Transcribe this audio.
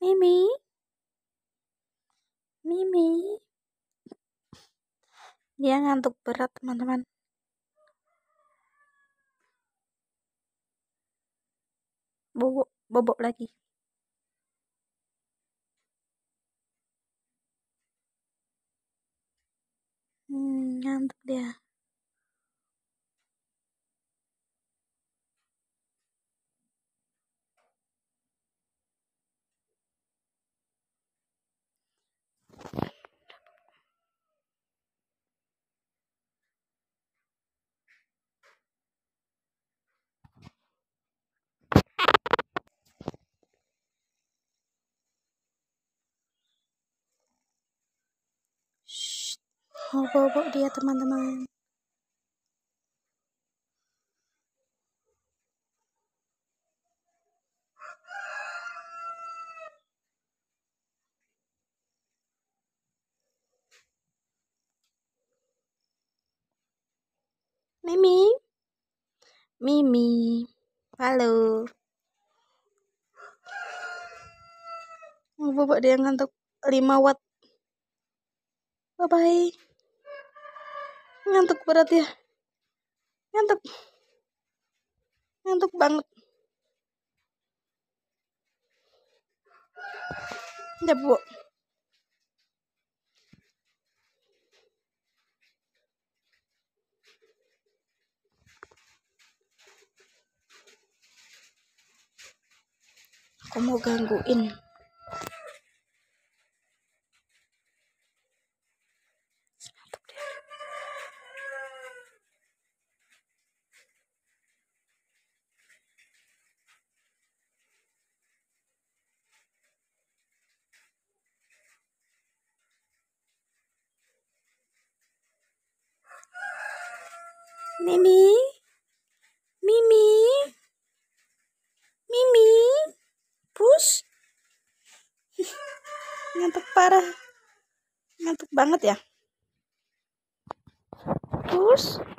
Mimi, Mimi, dia ngantuk berat teman-teman. Bobok, bobok lagi. Hmm, ngantuk dia. mogok dia teman-teman Mimi Mimi halo bobok dia ngantuk lima watt bye bye ngantuk berat ya ngantuk ngantuk banget ya bu aku mau gangguin Mimi? Mimi? Mimi? Push? Ngantuk parah. Ngantuk banget ya? Push?